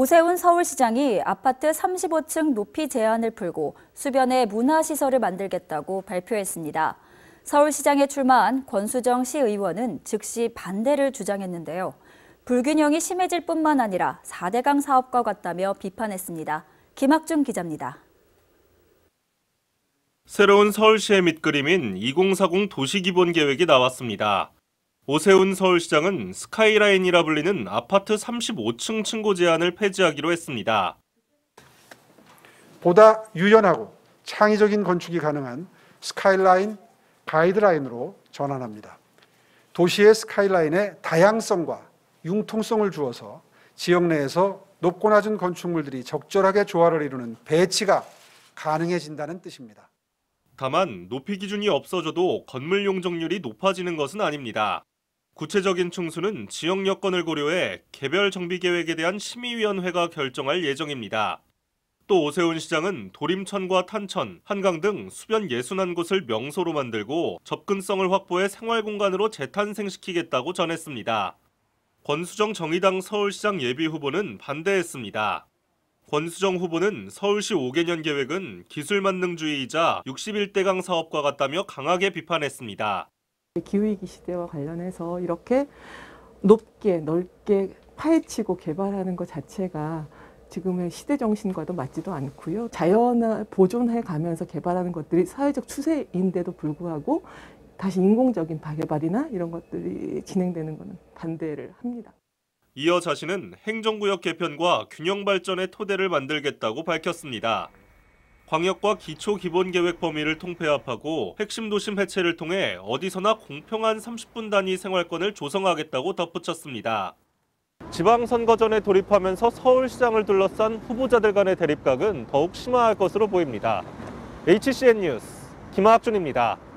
오세훈 서울시장이 아파트 35층 높이 제한을 풀고 수변에 문화시설을 만들겠다고 발표했습니다. 서울시장에 출마한 권수정 시의원은 즉시 반대를 주장했는데요. 불균형이 심해질 뿐만 아니라 4대강 사업과 같다며 비판했습니다. 김학준 기자입니다. 새로운 서울시의 밑그림인 2040 도시기본계획이 나왔습니다. 오세훈 서울시장은 스카이라인이라 불리는 아파트 35층 층고 제한을 폐지하기로 했습니다. 보다 유연하고 창의적인 건축이 가능한 스카이라인 가이드라인으로 전환합니다. 도시의 스카이라인에 다양성과 융통성을 주어서 지역 내에서 높고 낮은 건축물들이 적절하게 조화를 이루는 배치가 가능해진다는 뜻입니다. 다만 높이 기준이 없어져도 건물 용적률이 높아지는 것은 아닙니다. 구체적인 충수는 지역 여건을 고려해 개별 정비 계획에 대한 심의위원회가 결정할 예정입니다. 또 오세훈 시장은 도림천과 탄천, 한강 등 수변 예순한 곳을 명소로 만들고 접근성을 확보해 생활 공간으로 재탄생시키겠다고 전했습니다. 권수정 정의당 서울시장 예비 후보는 반대했습니다. 권수정 후보는 서울시 5개년 계획은 기술만능주의이자 61대강 사업과 같다며 강하게 비판했습니다. 기후위기 시대와 관련해서 이렇게 높게 넓게 파헤치고 개발하는 것 자체가 지금의 시대 정신과도 맞지도 않고요. 자연을 보존해 가면서 개발하는 것들이 사회적 추세인데도 불구하고 다시 인공적인 개발이나 이런 것들이 진행되는 것은 반대를 합니다. 이어 자신은 행정구역 개편과 균형 발전의 토대를 만들겠다고 밝혔습니다. 광역과 기초 기본 계획 범위를 통폐합하고 핵심 도심 해체를 통해 어디서나 공평한 30분 단위 생활권을 조성하겠다고 덧붙였습니다. 지방선거전에 돌입하면서 서울시장을 둘러싼 후보자들 간의 대립각은 더욱 심화할 것으로 보입니다. HCN 뉴스 김학준입니다.